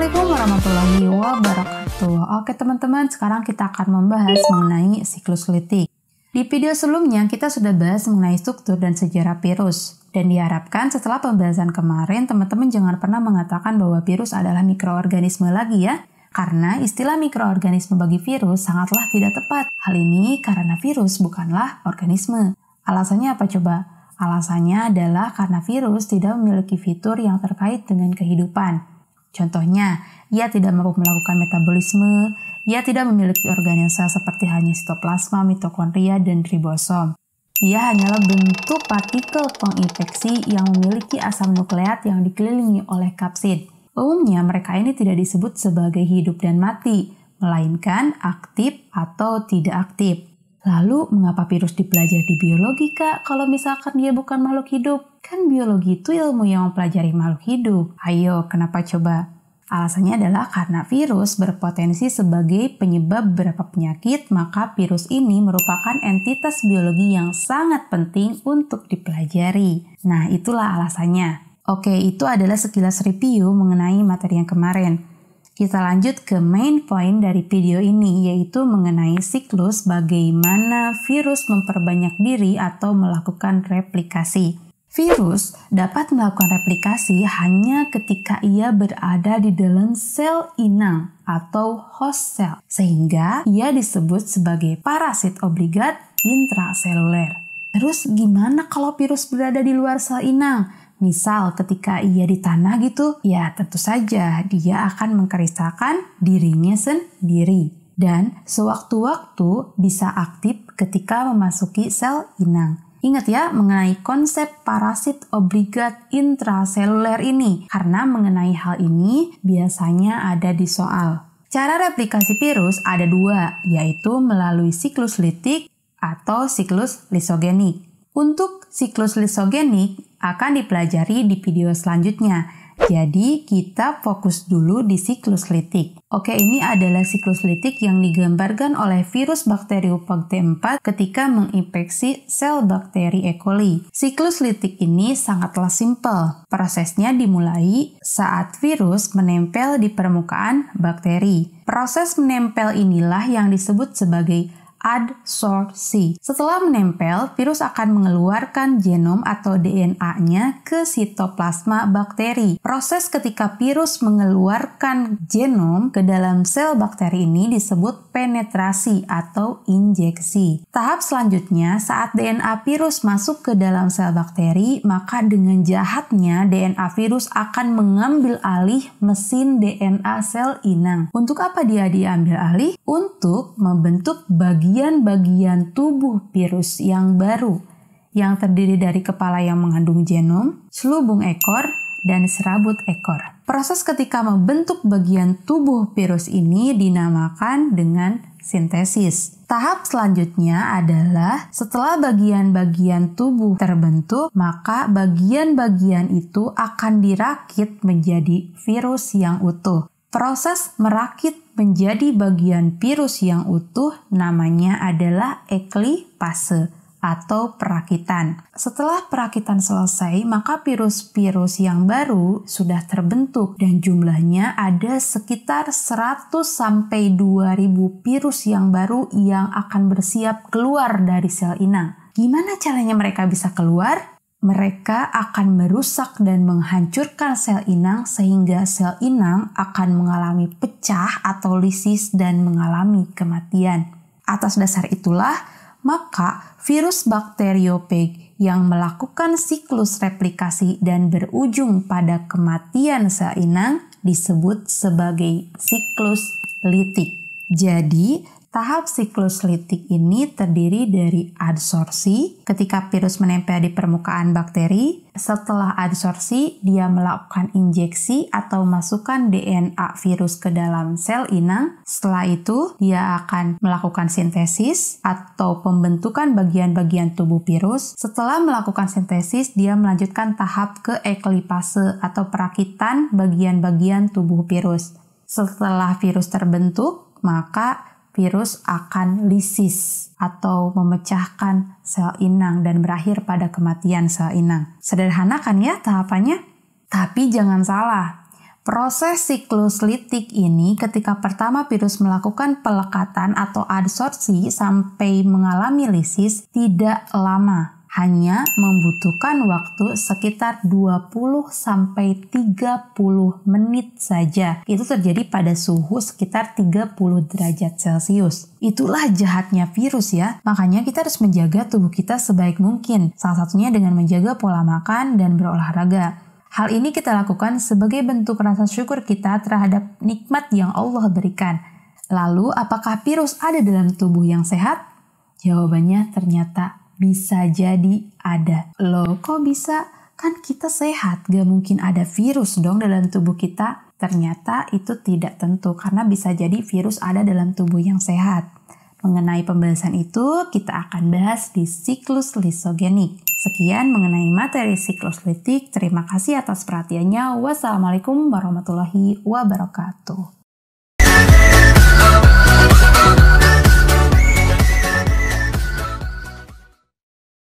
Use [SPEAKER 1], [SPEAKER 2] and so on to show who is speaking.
[SPEAKER 1] Assalamualaikum warahmatullahi wabarakatuh. Oke teman-teman, sekarang kita akan membahas mengenai siklus litik. Di video sebelumnya kita sudah bahas mengenai struktur dan sejarah virus. Dan diharapkan setelah pembahasan kemarin, teman-teman jangan pernah mengatakan bahwa virus adalah mikroorganisme lagi ya. Karena istilah mikroorganisme bagi virus sangatlah tidak tepat. Hal ini karena virus bukanlah organisme. Alasannya apa coba? Alasannya adalah karena virus tidak memiliki fitur yang terkait dengan kehidupan. Contohnya, ia tidak mampu melakukan metabolisme, ia tidak memiliki organ yang sah seperti hanya sitoplasma, mitokondria, dan ribosom. Ia hanyalah bentuk partikel penginfeksi yang memiliki asam nukleat yang dikelilingi oleh kapsid. Umumnya mereka ini tidak disebut sebagai hidup dan mati, melainkan aktif atau tidak aktif. Lalu, mengapa virus dipelajari di biologi, Kak, kalau misalkan dia bukan makhluk hidup? Kan biologi itu ilmu yang mempelajari makhluk hidup. Ayo, kenapa coba? Alasannya adalah karena virus berpotensi sebagai penyebab beberapa penyakit, maka virus ini merupakan entitas biologi yang sangat penting untuk dipelajari. Nah, itulah alasannya. Oke, itu adalah sekilas review mengenai materi yang kemarin. Kita lanjut ke main point dari video ini, yaitu mengenai siklus bagaimana virus memperbanyak diri atau melakukan replikasi. Virus dapat melakukan replikasi hanya ketika ia berada di dalam sel inang atau host cell, sehingga ia disebut sebagai parasit obligat intraseluler. Terus gimana kalau virus berada di luar sel inang? Misal ketika ia di tanah gitu, ya tentu saja dia akan mengkristalkan dirinya sendiri. Dan sewaktu-waktu bisa aktif ketika memasuki sel inang. Ingat ya mengenai konsep parasit obligat intraseluler ini, karena mengenai hal ini biasanya ada di soal. Cara replikasi virus ada dua, yaitu melalui siklus litik atau siklus lisogenik. Untuk siklus lisogenik, akan dipelajari di video selanjutnya. Jadi, kita fokus dulu di siklus litik. Oke, ini adalah siklus litik yang digambarkan oleh virus bakteriopag 4 ketika menginfeksi sel bakteri E. coli. Siklus litik ini sangatlah simpel. Prosesnya dimulai saat virus menempel di permukaan bakteri. Proses menempel inilah yang disebut sebagai adsorpsi. Setelah menempel, virus akan mengeluarkan genom atau DNA-nya ke sitoplasma bakteri. Proses ketika virus mengeluarkan genom ke dalam sel bakteri ini disebut penetrasi atau injeksi. Tahap selanjutnya, saat DNA virus masuk ke dalam sel bakteri, maka dengan jahatnya DNA virus akan mengambil alih mesin DNA sel inang. Untuk apa dia diambil alih? Untuk membentuk bagian bagian-bagian tubuh virus yang baru yang terdiri dari kepala yang mengandung genom, selubung ekor, dan serabut ekor. Proses ketika membentuk bagian tubuh virus ini dinamakan dengan sintesis. Tahap selanjutnya adalah setelah bagian-bagian tubuh terbentuk, maka bagian-bagian itu akan dirakit menjadi virus yang utuh. Proses merakit menjadi bagian virus yang utuh namanya adalah eklipase atau perakitan. Setelah perakitan selesai, maka virus-virus yang baru sudah terbentuk dan jumlahnya ada sekitar 100 sampai 2000 virus yang baru yang akan bersiap keluar dari sel inang. Gimana caranya mereka bisa keluar? mereka akan merusak dan menghancurkan sel inang sehingga sel inang akan mengalami pecah atau lisis dan mengalami kematian. Atas dasar itulah, maka virus bakteriopeg yang melakukan siklus replikasi dan berujung pada kematian sel inang disebut sebagai siklus litik. Jadi, Tahap siklus litik ini terdiri dari adsorpsi, ketika virus menempel di permukaan bakteri. Setelah adsorpsi, dia melakukan injeksi atau masukkan DNA virus ke dalam sel inang. Setelah itu, dia akan melakukan sintesis atau pembentukan bagian-bagian tubuh virus. Setelah melakukan sintesis, dia melanjutkan tahap ke eklipase atau perakitan bagian-bagian tubuh virus. Setelah virus terbentuk, maka virus akan lisis atau memecahkan sel inang dan berakhir pada kematian sel inang. Sederhana kan ya tahapannya? Tapi jangan salah, proses siklus litik ini ketika pertama virus melakukan pelekatan atau adsorpsi sampai mengalami lisis tidak lama hanya membutuhkan waktu sekitar 20 sampai 30 menit saja. Itu terjadi pada suhu sekitar 30 derajat Celcius. Itulah jahatnya virus ya. Makanya kita harus menjaga tubuh kita sebaik mungkin. Salah satunya dengan menjaga pola makan dan berolahraga. Hal ini kita lakukan sebagai bentuk rasa syukur kita terhadap nikmat yang Allah berikan. Lalu, apakah virus ada dalam tubuh yang sehat? Jawabannya ternyata bisa jadi ada. Loh, kok bisa? Kan kita sehat, gak mungkin ada virus dong dalam tubuh kita. Ternyata itu tidak tentu, karena bisa jadi virus ada dalam tubuh yang sehat. Mengenai pembahasan itu, kita akan bahas di siklus lisogenik. Sekian mengenai materi siklus litik. Terima kasih atas perhatiannya. Wassalamualaikum warahmatullahi wabarakatuh.